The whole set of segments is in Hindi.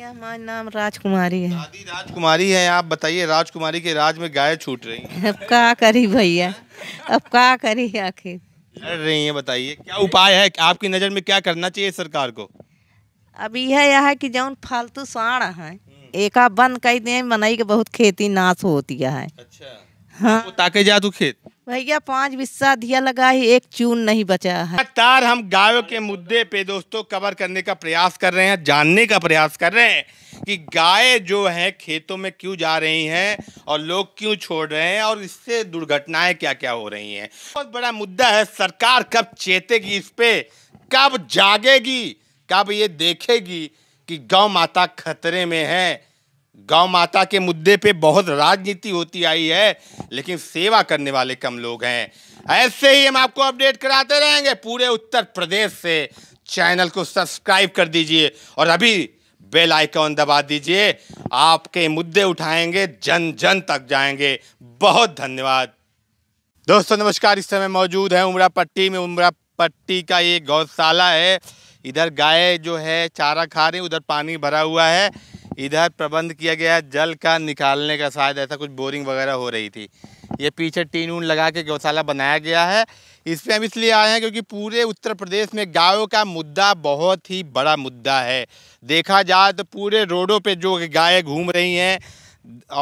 हमारा नाम राजकुमारी है दादी राजकुमारी है आप बताइए राजकुमारी के राज में गाय छूट रही है अब क्या करी भैया अब क्या करी आखिर लड़ रही है बताइए क्या उपाय है आपकी नज़र में क्या करना चाहिए सरकार को अब यह है कि जौन फालतू साण है एका बंद कई दिन मनई के बहुत खेती नाश होती है अच्छा हाँ। वो ताके जा तू खेत भैया पांच बिस्सा दिया लगा ही एक चून नहीं बचा है लगातार हम गायों के मुद्दे पे दोस्तों कवर करने का प्रयास कर रहे हैं जानने का प्रयास कर रहे हैं कि गाय जो है खेतों में क्यों जा रही हैं और लोग क्यों छोड़ रहे हैं और इससे दुर्घटनाएं क्या क्या हो रही हैं बहुत बड़ा मुद्दा है सरकार कब चेतेगी इस पे कब जागेगी कब ये देखेगी कि गौ माता खतरे में है गौ माता के मुद्दे पे बहुत राजनीति होती आई है लेकिन सेवा करने वाले कम लोग हैं ऐसे ही हम आपको अपडेट कराते रहेंगे पूरे उत्तर प्रदेश से चैनल को सब्सक्राइब कर दीजिए और अभी बेल आइकॉन दबा दीजिए आपके मुद्दे उठाएंगे जन जन तक जाएंगे बहुत धन्यवाद दोस्तों नमस्कार इस समय मौजूद है उमरा पट्टी में उमरा पट्टी का ये गौशाला है इधर गाय जो है चारा खा रही उधर पानी भरा हुआ है इधर प्रबंध किया गया है जल का निकालने का शायद ऐसा कुछ बोरिंग वगैरह हो रही थी ये पीछे टीन ऊन लगा के गौशाला बनाया गया है इस पर हम इसलिए आए हैं क्योंकि पूरे उत्तर प्रदेश में गायों का मुद्दा बहुत ही बड़ा मुद्दा है देखा जाए तो पूरे रोडों पे जो गायें घूम रही हैं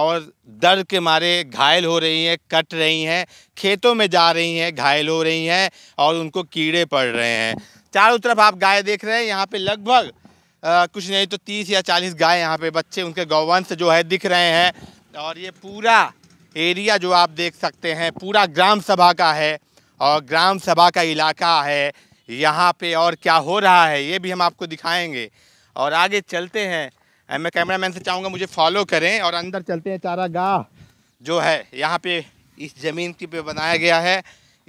और दर्द के मारे घायल हो रही हैं कट रही हैं खेतों में जा रही हैं घायल हो रही हैं और उनको कीड़े पड़ रहे हैं चारों तरफ आप गाय देख रहे हैं यहाँ पे लगभग आ, कुछ नहीं तो तीस या चालीस गाय यहाँ पे बच्चे उनके गौवंश जो है दिख रहे हैं और ये पूरा एरिया जो आप देख सकते हैं पूरा ग्राम सभा का है और ग्राम सभा का इलाका है यहाँ पे और क्या हो रहा है ये भी हम आपको दिखाएंगे और आगे चलते हैं मैं कैमरा मैन से चाहूँगा मुझे फॉलो करें और अंदर चलते हैं चारागाह जो है यहाँ पे इस ज़मीन की पे बनाया गया है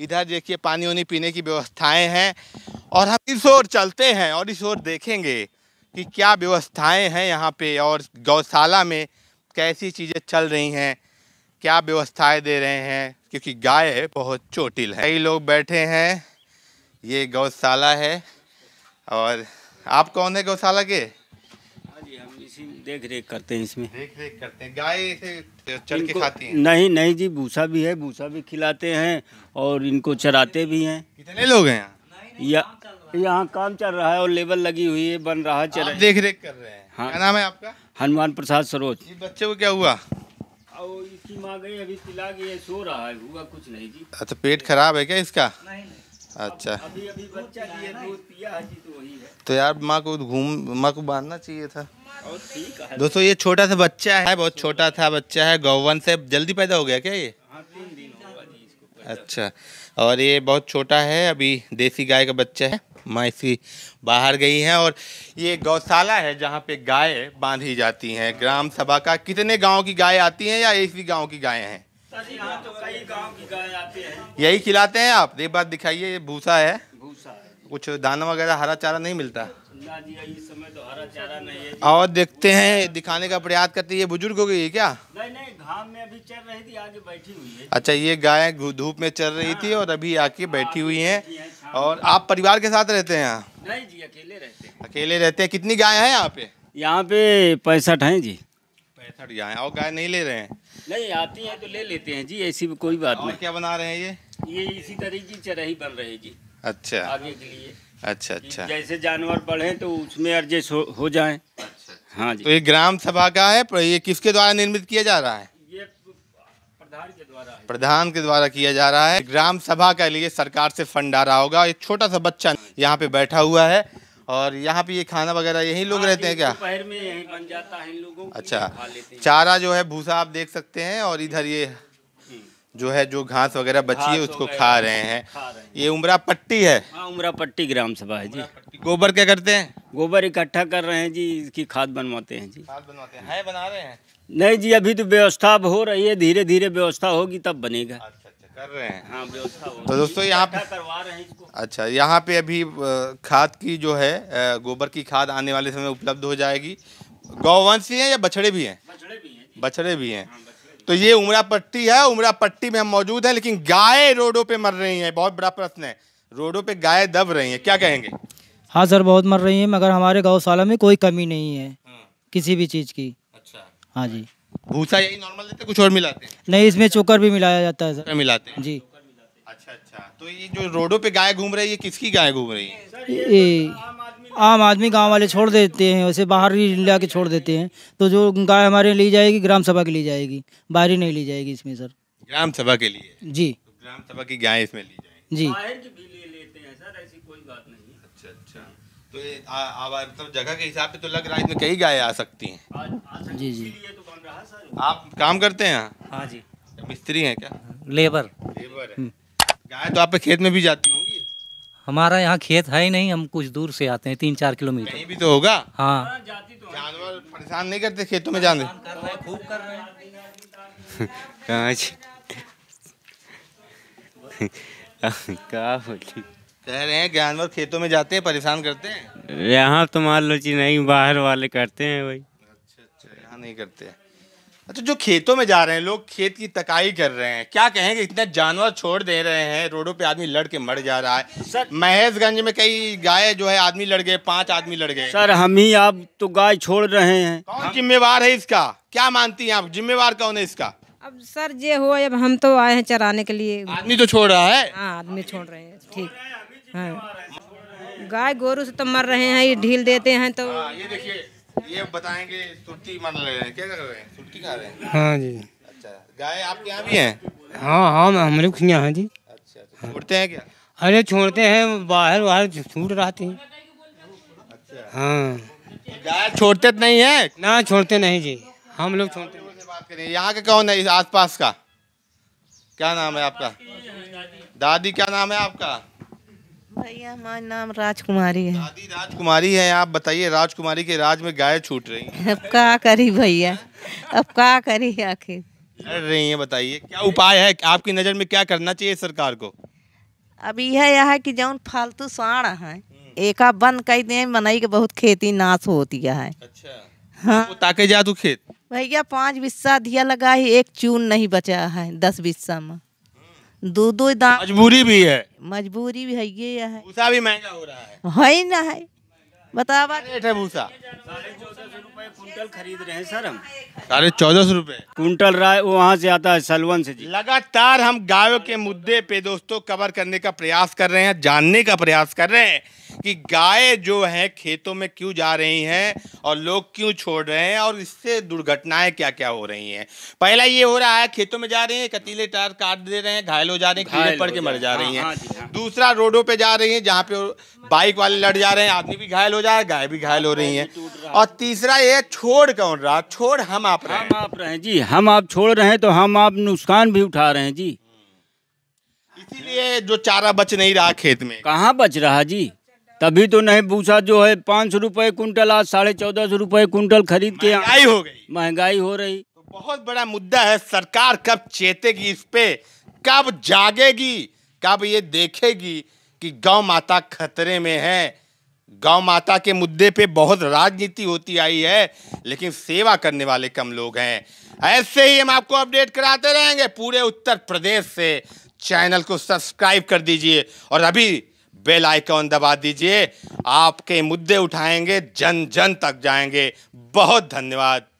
इधर देखिए पानी वानी पीने की व्यवस्थाएं हैं और हम इस ओर चलते हैं और इस ओर देखेंगे कि क्या व्यवस्थाएं हैं यहाँ पे और गौशाला में कैसी चीज़ें चल रही हैं क्या व्यवस्थाएं दे रहे हैं क्योंकि गाय बहुत चोटिल है कई लोग बैठे हैं ये गौशाला है और आप कौन है गौशाला के हाँ देख रेख करते हैं इसमें देख रेख करते हैं गाय चल के खाती हैं नहीं नहीं जी भूसा भी है भूसा भी खिलाते हैं और इनको चराते भी हैं कितने लोग हैं यहाँ या यहाँ काम चल रहा है और लेबर लगी हुई है बन रहा है चल रहा देख रेख कर रहे हैं हाँ क्या नाम है आपका हनुमान प्रसाद सरोज ये बच्चे को क्या हुआ और इसकी माँ गई अभी पिला गई सो रहा है हुआ कुछ नहीं जी अच्छा पेट खराब है क्या इसका नहीं, अच्छा अभी अभी बच्चा लिए दूध पिया है जी तो वही है तो यार माँ को घूम माँ को बांधना चाहिए था दोस्तों ये छोटा सा बच्चा है बहुत छोटा था बच्चा है गौवन से जल्दी पैदा हो गया क्या ये हाँ, अच्छा और ये बहुत छोटा है अभी देसी गाय का बच्चा है माइसी बाहर गई हैं और ये गौशाला है जहाँ पे गाय बांधी जाती हैं ग्राम सभा का कितने गांव की गाय आती हैं या इसी गांव की गायें हैं तो की गाय यही खिलाते हैं आप एक बात दिखाइए ये भूसा है कुछ दाना वगैरह हरा चारा नहीं मिलता तो और देखते हैं दिखाने का प्रयास करते ये बुजुर्ग हो गई है क्या नहीं नहीं घाम में अभी चल रही थी आगे बैठी हुई है अच्छा ये गाय धूप में चल रही थी और अभी आके बैठी हुई है और आप परिवार के साथ रहते हैं यहाँ नहीं जी अकेले रहते हैं अकेले रहते हैं कितनी गाय हैं यहाँ पे यहाँ पे पैंसठ हैं जी पैंसठ गाय और गाय नहीं ले रहे हैं नहीं आती हैं तो ले लेते हैं जी ऐसी कोई बात नहीं क्या बना रहे हैं ये ये इसी तरह की चरही बन रहे जी अच्छा आगे के लिए अच्छा अच्छा जैसे जानवर बढ़े तो उसमें अर्जेस्ट हो, जाए अच्छा, अच्छा। हाँ जी तो ये ग्राम सभा का है ये किसके द्वारा निर्मित किया जा रहा है प्रधान के द्वारा किया जा रहा है ग्राम सभा के लिए सरकार से फंड आ रहा होगा एक छोटा सा बच्चा यहाँ पे बैठा हुआ है और यहाँ पे ये खाना वगैरह यही लोग हाँ, रहते हैं क्या में यही बन जाता है लोगों अच्छा चारा जो है भूसा आप देख सकते हैं और इधर ये जो है जो घास वगैरह बची है उसको खा रहे हैं ये उमरा पट्टी है हाँ, उमरा पट्टी ग्राम सभा है जी गोबर क्या करते हैं गोबर इकट्ठा कर रहे हैं जी इसकी खाद बनवाते हैं जी खाद बनवाते हैं है बना रहे हैं नहीं जी अभी तो व्यवस्था हो रही है धीरे धीरे व्यवस्था होगी तब बनेगा अच्छा, अच्छा, कर रहे हैं हाँ व्यवस्था तो दोस्तों यहाँ पे अच्छा यहाँ पे अभी खाद की जो है गोबर की खाद आने वाले समय उपलब्ध हो जाएगी गौवंश भी है या बछड़े भी है बछड़े भी है बछड़े भी हैं तो ये उमरा पट्टी है उमरा पट्टी में हम मौजूद हैं लेकिन गाय रोडों पे मर रही हैं बहुत बड़ा प्रश्न है रोडों पे गाय दब रही हैं क्या कहेंगे हाँ सर बहुत मर रही हैं मगर हमारे गौशाला में कोई कमी नहीं है हाँ। किसी भी चीज़ की अच्छा हाँ जी भूसा यही नॉर्मल देते कुछ और मिलाते हैं नहीं इसमें चोकर भी मिलाया जाता है सर मिलाते हैं जी अच्छा अच्छा तो ये जो रोडों पे गाय घूम रही है किसकी गाय घूम रही है आम आदमी गांव वाले छोड़ देते हैं उसे बाहर ही ला के छोड़ देते हैं तो जो गाय हमारे ली जाएगी ग्राम सभा के लिए जाएगी बाहरी नहीं ली जाएगी इसमें सर ग्राम सभा के लिए जी तो ग्राम सभा की गाय इसमें ली जाएगी जी बाहर की भी ले लेते हैं सर ऐसी कोई बात नहीं अच्छा अच्छा तो मतलब जगह के हिसाब से तो लग रहा है इसमें कई गाय आ सकती हैं जी जी तो आप काम करते हैं हाँ जी मिस्त्री हैं क्या लेबर लेबर हम्म। गाय तो आप खेत में भी जाती हो हमारा यहाँ खेत है ही नहीं हम कुछ दूर से आते हैं तीन चार किलोमीटर भी तो होगा हाँ जानवर परेशान नहीं करते खेतों में जानवर खूब कर रहे हैं कह रहे हैं जानवर खेतों में जाते हैं परेशान करते हैं यहाँ तो मान लो जी नहीं बाहर वाले करते हैं भाई अच्छा अच्छा यहाँ नहीं करते हैं अच्छा जो खेतों में जा रहे हैं लोग खेत की तकाई कर रहे हैं क्या कहेंगे इतना जानवर छोड़ दे रहे हैं रोडों पे आदमी लड़ के मर जा रहा है सर महेशगंज में कई गाय जो है आदमी लड़ गए पांच आदमी लड़ गए सर हम ही आप तो गाय छोड़ रहे हैं कौन जिम्मेवार है इसका क्या मानती हैं आप जिम्मेवार कौन है इसका अब सर ये हो अब हम तो आए हैं चराने के लिए आदमी तो छोड़ रहा है हाँ, आदमी छोड़ रहे हैं ठीक है हाँ। गाय गोरू से तो मर रहे हैं ये ढील देते हैं तो हाँ, ये देखिए ये बताएंगे सुट्टी मान रहे हैं क्या कर रहे हैं सुट्टी खा रहे हैं हाँ जी अच्छा गाय आपके यहाँ भी हैं हाँ हाँ हम लोग यहाँ हैं जी अच्छा, अच्छा छोड़ते हैं क्या अरे छोड़ते हैं बाहर बाहर छूट रहते हैं अच्छा हाँ गाय छोड़ते तो नहीं है ना छोड़ते नहीं जी हम लोग छोड़ते यहाँ के कौन है आस आसपास का क्या नाम है आपका दादी क्या नाम है आपका भैया हमारा नाम राजकुमारी है दादी राजकुमारी है आप बताइए राजकुमारी के राज में गाय छूट रही है अब क्या करी भैया अब क्या करी आखिर लड़ रही है बताइए क्या उपाय है आपकी नज़र में क्या करना चाहिए सरकार को अब यह यह है कि जौन फालतू साण है एका बंद कर दिन मनाई के बहुत खेती नाश होती है अच्छा हाँ तो ताके जा तू खेत भैया पाँच बिस्सा दिया लगा ही एक चून नहीं बचा है दस बिस्सा में दो दो दाम मजबूरी भी है मजबूरी भी है ये है भूसा भी महंगा हो रहा है है ना है बतावा रेट है भूसा कुंटल खरीद रहे हैं सर हम साढ़े चौदह सौ रूपए कुंटल राय वहाँ से आता है सलवन से जी लगातार हम गायों के मुद्दे पे दोस्तों कवर करने का प्रयास कर रहे हैं जानने का प्रयास कर रहे हैं कि गाय जो है खेतों में क्यों जा रही हैं और लोग क्यों छोड़ रहे हैं और इससे दुर्घटनाएं क्या क्या हो रही हैं पहला ये हो रहा है खेतों में जा रही हैं कतीले टायर काट दे रहे हैं घायल हो जा रहे हैं पड़ के मर हाँ, हाँ हाँ। जा रही है दूसरा रोडों पर जा रही है जहाँ पे बाइक वाले लड़ जा रहे हैं आदमी भी घायल हो जा रहा है गाय भी घायल हो रही है और तीसरा ये छोड़ कौन रहा छोड़ हम आप रहे हम आप रहे हैं जी हम आप छोड़ रहे हैं तो हम आप नुकसान भी उठा रहे हैं जी इसीलिए जो चारा बच नहीं रहा खेत में कहाँ बच रहा जी तभी तो नहीं पूछा जो है पाँच सौ रुपये कुंटल आज साढ़े चौदह सौ रुपये कुंटल खरीद के महंगाई हो गई महंगाई हो रही तो बहुत बड़ा मुद्दा है सरकार कब चेतेगी इस पे कब जागेगी कब ये देखेगी कि गौ माता खतरे में है गौ माता के मुद्दे पे बहुत राजनीति होती आई है लेकिन सेवा करने वाले कम लोग हैं ऐसे ही हम आपको अपडेट कराते रहेंगे पूरे उत्तर प्रदेश से चैनल को सब्सक्राइब कर दीजिए और अभी बेल आइकॉन दबा दीजिए आपके मुद्दे उठाएंगे जन जन तक जाएंगे बहुत धन्यवाद